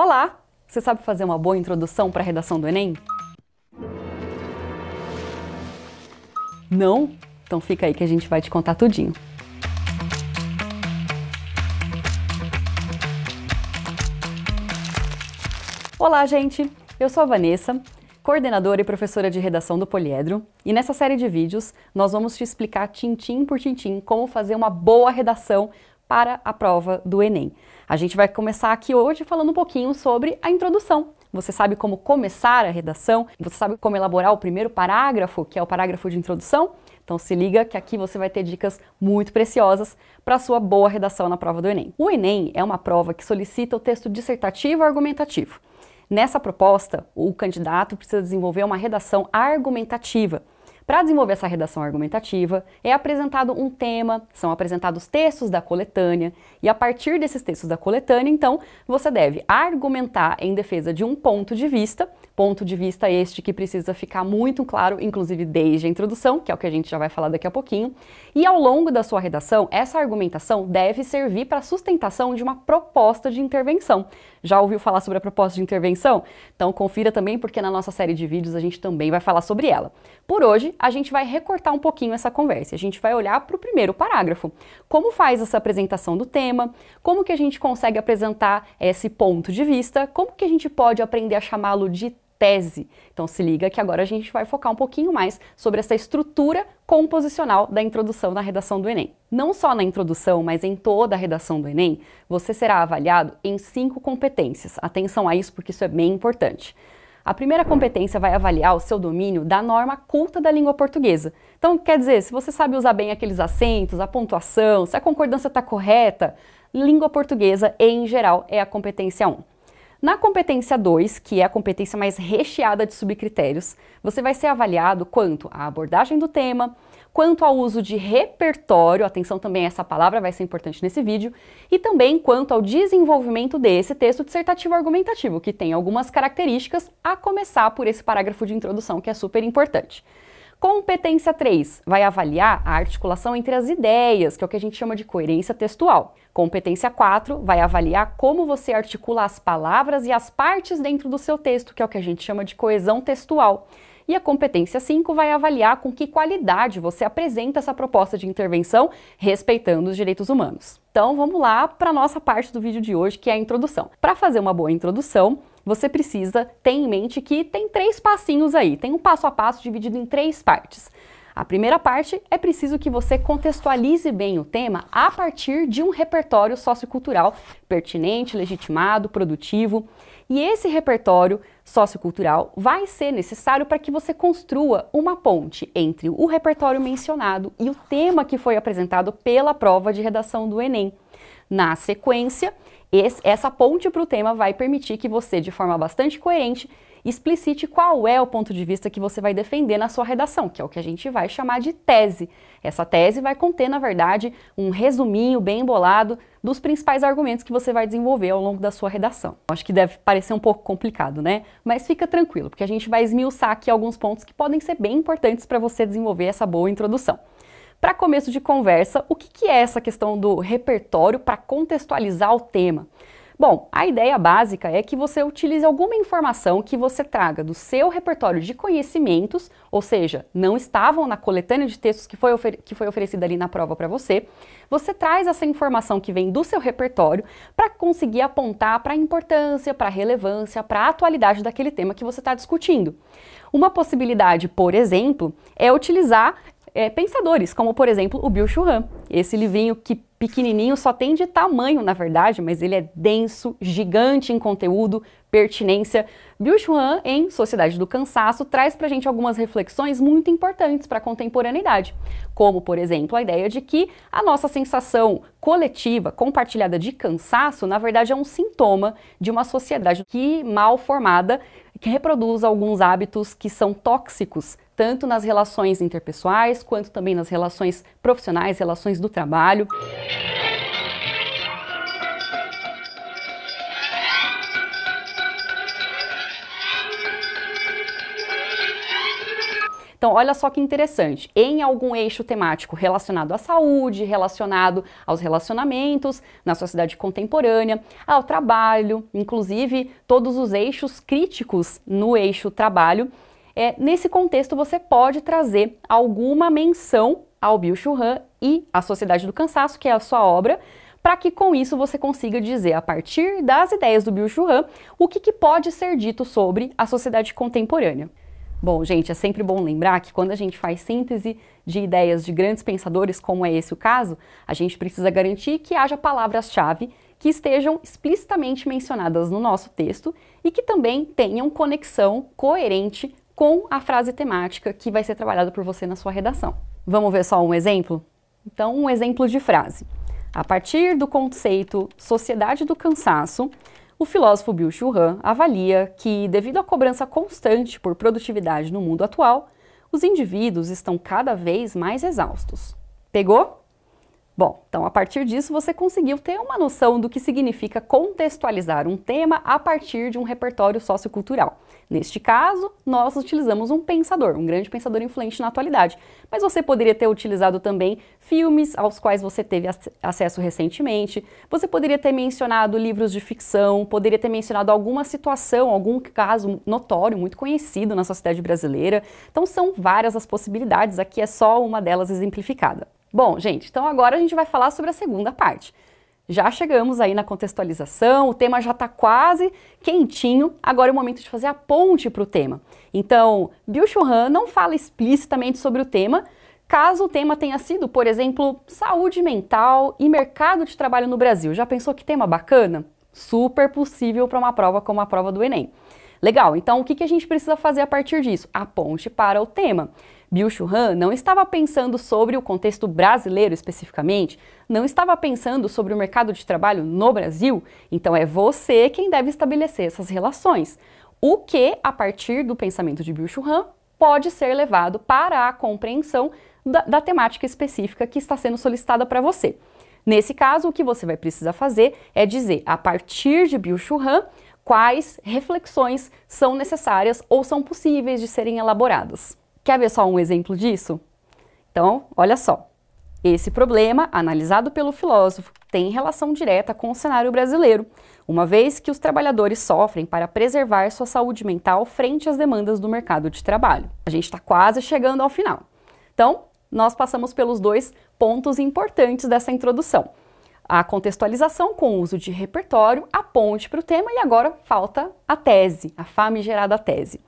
Olá! Você sabe fazer uma boa introdução para a redação do Enem? Não? Então fica aí que a gente vai te contar tudinho. Olá, gente! Eu sou a Vanessa, coordenadora e professora de redação do Poliedro, e nessa série de vídeos nós vamos te explicar tintim por tintim como fazer uma boa redação para a prova do Enem. A gente vai começar aqui hoje falando um pouquinho sobre a introdução. Você sabe como começar a redação? Você sabe como elaborar o primeiro parágrafo, que é o parágrafo de introdução? Então se liga que aqui você vai ter dicas muito preciosas para a sua boa redação na prova do Enem. O Enem é uma prova que solicita o texto dissertativo argumentativo. Nessa proposta, o candidato precisa desenvolver uma redação argumentativa para desenvolver essa redação argumentativa, é apresentado um tema, são apresentados textos da coletânea, e a partir desses textos da coletânea, então, você deve argumentar em defesa de um ponto de vista, ponto de vista este que precisa ficar muito claro, inclusive desde a introdução, que é o que a gente já vai falar daqui a pouquinho, e ao longo da sua redação, essa argumentação deve servir para a sustentação de uma proposta de intervenção, já ouviu falar sobre a proposta de intervenção? Então confira também, porque na nossa série de vídeos a gente também vai falar sobre ela. Por hoje, a gente vai recortar um pouquinho essa conversa. A gente vai olhar para o primeiro parágrafo. Como faz essa apresentação do tema? Como que a gente consegue apresentar esse ponto de vista? Como que a gente pode aprender a chamá-lo de tese. Então se liga que agora a gente vai focar um pouquinho mais sobre essa estrutura composicional da introdução na redação do Enem. Não só na introdução, mas em toda a redação do Enem, você será avaliado em cinco competências. Atenção a isso porque isso é bem importante. A primeira competência vai avaliar o seu domínio da norma culta da língua portuguesa. Então, quer dizer, se você sabe usar bem aqueles acentos, a pontuação, se a concordância está correta, língua portuguesa, em geral, é a competência 1. Na competência 2, que é a competência mais recheada de subcritérios, você vai ser avaliado quanto à abordagem do tema, quanto ao uso de repertório, atenção também essa palavra vai ser importante nesse vídeo, e também quanto ao desenvolvimento desse texto dissertativo argumentativo, que tem algumas características, a começar por esse parágrafo de introdução que é super importante. Competência 3 vai avaliar a articulação entre as ideias, que é o que a gente chama de coerência textual. Competência 4 vai avaliar como você articula as palavras e as partes dentro do seu texto, que é o que a gente chama de coesão textual. E a competência 5 vai avaliar com que qualidade você apresenta essa proposta de intervenção, respeitando os direitos humanos. Então vamos lá para a nossa parte do vídeo de hoje, que é a introdução. Para fazer uma boa introdução, você precisa ter em mente que tem três passinhos aí, tem um passo a passo dividido em três partes. A primeira parte é preciso que você contextualize bem o tema a partir de um repertório sociocultural pertinente, legitimado, produtivo. E esse repertório sociocultural vai ser necessário para que você construa uma ponte entre o repertório mencionado e o tema que foi apresentado pela prova de redação do Enem. Na sequência, esse, essa ponte para o tema vai permitir que você, de forma bastante coerente, explicite qual é o ponto de vista que você vai defender na sua redação, que é o que a gente vai chamar de tese. Essa tese vai conter, na verdade, um resuminho bem embolado dos principais argumentos que você vai desenvolver ao longo da sua redação. Acho que deve parecer um pouco complicado, né? Mas fica tranquilo, porque a gente vai esmiuçar aqui alguns pontos que podem ser bem importantes para você desenvolver essa boa introdução. Para começo de conversa, o que, que é essa questão do repertório para contextualizar o tema? Bom, a ideia básica é que você utilize alguma informação que você traga do seu repertório de conhecimentos, ou seja, não estavam na coletânea de textos que foi, que foi oferecida ali na prova para você. Você traz essa informação que vem do seu repertório para conseguir apontar para a importância, para a relevância, para a atualidade daquele tema que você está discutindo. Uma possibilidade, por exemplo, é utilizar é, pensadores, como por exemplo o Bill Churran. Esse livrinho que pequenininho só tem de tamanho, na verdade, mas ele é denso, gigante em conteúdo, pertinência. Bill Churran, em Sociedade do Cansaço, traz para gente algumas reflexões muito importantes para a contemporaneidade, como, por exemplo, a ideia de que a nossa sensação coletiva, compartilhada de cansaço, na verdade é um sintoma de uma sociedade que mal formada que reproduz alguns hábitos que são tóxicos tanto nas relações interpessoais quanto também nas relações profissionais, relações do trabalho. Então, olha só que interessante. Em algum eixo temático relacionado à saúde, relacionado aos relacionamentos na sociedade contemporânea, ao trabalho, inclusive todos os eixos críticos no eixo trabalho é, nesse contexto, você pode trazer alguma menção ao Bill Churran e à Sociedade do Cansaço, que é a sua obra, para que com isso você consiga dizer, a partir das ideias do Bill Churran, o que, que pode ser dito sobre a sociedade contemporânea. Bom, gente, é sempre bom lembrar que quando a gente faz síntese de ideias de grandes pensadores, como é esse o caso, a gente precisa garantir que haja palavras-chave que estejam explicitamente mencionadas no nosso texto e que também tenham conexão coerente com a frase temática que vai ser trabalhada por você na sua redação. Vamos ver só um exemplo? Então, um exemplo de frase. A partir do conceito sociedade do cansaço, o filósofo Bill Churran avalia que, devido à cobrança constante por produtividade no mundo atual, os indivíduos estão cada vez mais exaustos. Pegou? Bom, então a partir disso você conseguiu ter uma noção do que significa contextualizar um tema a partir de um repertório sociocultural. Neste caso, nós utilizamos um pensador, um grande pensador influente na atualidade, mas você poderia ter utilizado também filmes aos quais você teve acesso recentemente, você poderia ter mencionado livros de ficção, poderia ter mencionado alguma situação, algum caso notório, muito conhecido na sociedade brasileira. Então são várias as possibilidades, aqui é só uma delas exemplificada. Bom, gente, então agora a gente vai falar sobre a segunda parte. Já chegamos aí na contextualização, o tema já está quase quentinho, agora é o momento de fazer a ponte para o tema. Então, Bill Churran não fala explicitamente sobre o tema, caso o tema tenha sido, por exemplo, saúde mental e mercado de trabalho no Brasil. Já pensou que tema bacana? Super possível para uma prova como a prova do Enem. Legal, então o que, que a gente precisa fazer a partir disso? A ponte para o tema. Bill Churran não estava pensando sobre o contexto brasileiro especificamente, não estava pensando sobre o mercado de trabalho no Brasil, então é você quem deve estabelecer essas relações. O que, a partir do pensamento de Bill Churran, pode ser levado para a compreensão da, da temática específica que está sendo solicitada para você. Nesse caso, o que você vai precisar fazer é dizer, a partir de Bill Churran, quais reflexões são necessárias ou são possíveis de serem elaboradas. Quer ver só um exemplo disso? Então, olha só. Esse problema, analisado pelo filósofo, tem relação direta com o cenário brasileiro, uma vez que os trabalhadores sofrem para preservar sua saúde mental frente às demandas do mercado de trabalho. A gente está quase chegando ao final. Então, nós passamos pelos dois pontos importantes dessa introdução. A contextualização com o uso de repertório, a ponte para o tema e agora falta a tese, a famigerada tese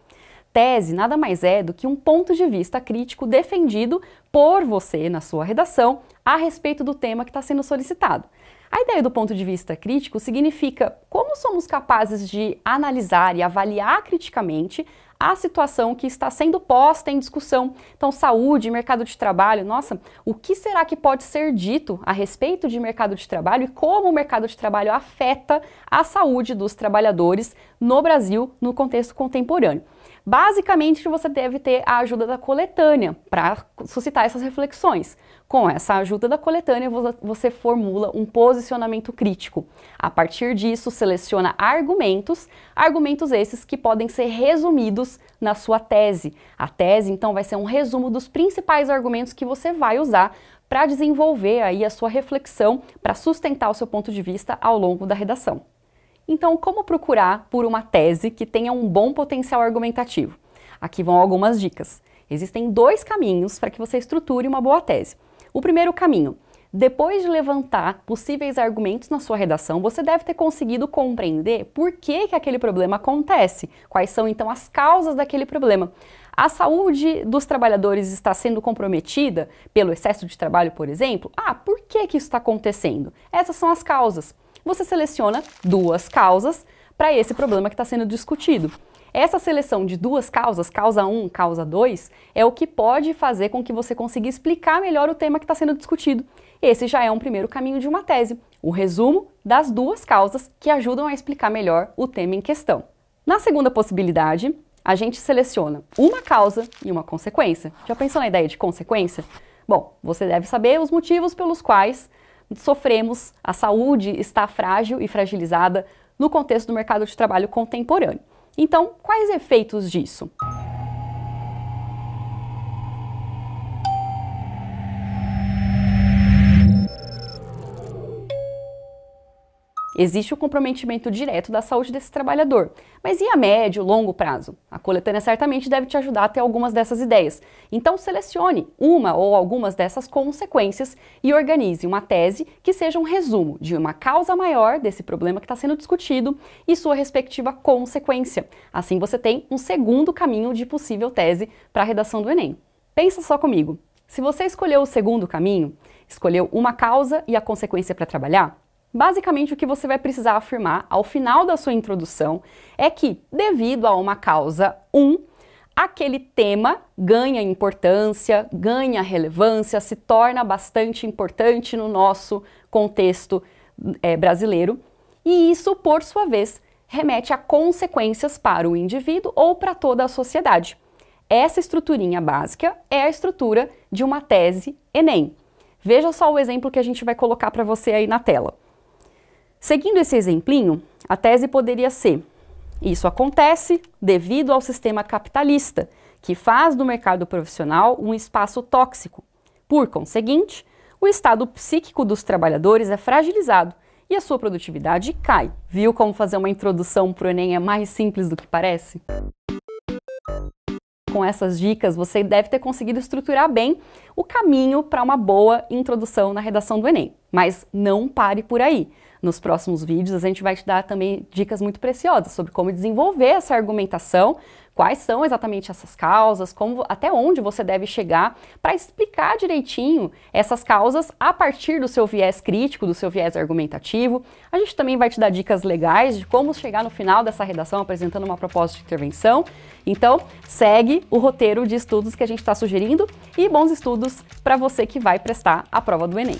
tese nada mais é do que um ponto de vista crítico defendido por você na sua redação a respeito do tema que está sendo solicitado. A ideia do ponto de vista crítico significa como somos capazes de analisar e avaliar criticamente a situação que está sendo posta em discussão. Então, saúde, mercado de trabalho, nossa, o que será que pode ser dito a respeito de mercado de trabalho e como o mercado de trabalho afeta a saúde dos trabalhadores no Brasil no contexto contemporâneo? Basicamente, você deve ter a ajuda da coletânea para suscitar essas reflexões. Com essa ajuda da coletânea, você formula um posicionamento crítico. A partir disso, seleciona argumentos, argumentos esses que podem ser resumidos na sua tese. A tese, então, vai ser um resumo dos principais argumentos que você vai usar para desenvolver aí a sua reflexão, para sustentar o seu ponto de vista ao longo da redação. Então, como procurar por uma tese que tenha um bom potencial argumentativo? Aqui vão algumas dicas. Existem dois caminhos para que você estruture uma boa tese. O primeiro caminho, depois de levantar possíveis argumentos na sua redação, você deve ter conseguido compreender por que, que aquele problema acontece, quais são então as causas daquele problema. A saúde dos trabalhadores está sendo comprometida pelo excesso de trabalho, por exemplo? Ah, por que, que isso está acontecendo? Essas são as causas você seleciona duas causas para esse problema que está sendo discutido. Essa seleção de duas causas, causa 1, um, causa 2, é o que pode fazer com que você consiga explicar melhor o tema que está sendo discutido. Esse já é um primeiro caminho de uma tese, o resumo das duas causas que ajudam a explicar melhor o tema em questão. Na segunda possibilidade, a gente seleciona uma causa e uma consequência. Já pensou na ideia de consequência? Bom, você deve saber os motivos pelos quais sofremos, a saúde está frágil e fragilizada no contexto do mercado de trabalho contemporâneo. Então, quais efeitos disso? Existe o comprometimento direto da saúde desse trabalhador. Mas e a médio, longo prazo? A coletânea certamente deve te ajudar a ter algumas dessas ideias. Então selecione uma ou algumas dessas consequências e organize uma tese que seja um resumo de uma causa maior desse problema que está sendo discutido e sua respectiva consequência. Assim você tem um segundo caminho de possível tese para a redação do Enem. Pensa só comigo. Se você escolheu o segundo caminho, escolheu uma causa e a consequência para trabalhar, Basicamente, o que você vai precisar afirmar ao final da sua introdução é que, devido a uma causa 1, um, aquele tema ganha importância, ganha relevância, se torna bastante importante no nosso contexto é, brasileiro. E isso, por sua vez, remete a consequências para o indivíduo ou para toda a sociedade. Essa estruturinha básica é a estrutura de uma tese Enem. Veja só o exemplo que a gente vai colocar para você aí na tela. Seguindo esse exemplinho, a tese poderia ser: isso acontece devido ao sistema capitalista, que faz do mercado profissional um espaço tóxico. Por conseguinte, o estado psíquico dos trabalhadores é fragilizado e a sua produtividade cai. Viu como fazer uma introdução para o Enem é mais simples do que parece? Com essas dicas, você deve ter conseguido estruturar bem o caminho para uma boa introdução na redação do Enem. Mas não pare por aí nos próximos vídeos. A gente vai te dar também dicas muito preciosas sobre como desenvolver essa argumentação, quais são exatamente essas causas, como, até onde você deve chegar para explicar direitinho essas causas a partir do seu viés crítico, do seu viés argumentativo. A gente também vai te dar dicas legais de como chegar no final dessa redação apresentando uma proposta de intervenção. Então, segue o roteiro de estudos que a gente está sugerindo e bons estudos para você que vai prestar a prova do Enem.